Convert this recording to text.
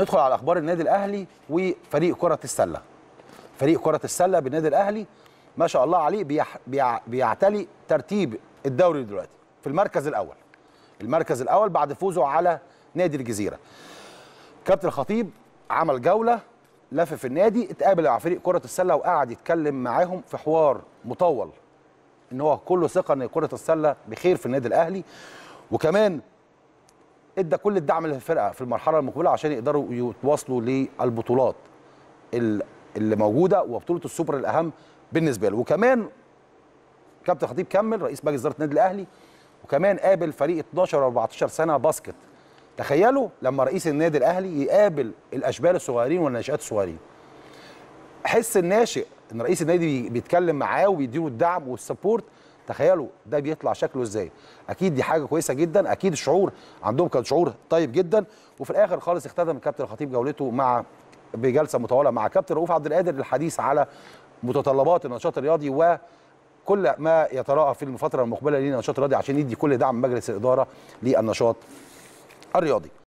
ندخل على اخبار النادي الاهلي وفريق كره السله فريق كره السله بالنادي الاهلي ما شاء الله عليه بيح... بيع... بيعتلي ترتيب الدوري دلوقتي في المركز الاول المركز الاول بعد فوزه على نادي الجزيره كابتن الخطيب عمل جوله لف في النادي اتقابل مع فريق كره السله وقعد يتكلم معاهم في حوار مطول ان هو كله ثقه ان كره السله بخير في النادي الاهلي وكمان ادى كل الدعم للفرقه في المرحله المقبله عشان يقدروا يتواصلوا للبطولات اللي موجوده وبطوله السوبر الاهم بالنسبه له وكمان كابتن خطيب كمل رئيس مجلس اداره النادي الاهلي وكمان قابل فريق 12 و14 سنه باسكت تخيلوا لما رئيس النادي الاهلي يقابل الاشبال الصغيرين والناشئات الصغيرين حس الناشئ ان رئيس النادي بيتكلم معاه وبيديله الدعم والسبورت تخيلوا ده بيطلع شكله ازاي اكيد دي حاجه كويسه جدا اكيد الشعور عندهم كان شعور طيب جدا وفي الاخر خالص اختتم الكابتن الخطيب جولته مع بجلسه مطوله مع كابتن رؤوف عبد القادر للحديث على متطلبات النشاط الرياضي و كل ما يتراءى في الفتره المقبله للنشاط الرياضي عشان يدي كل دعم مجلس الاداره للنشاط الرياضي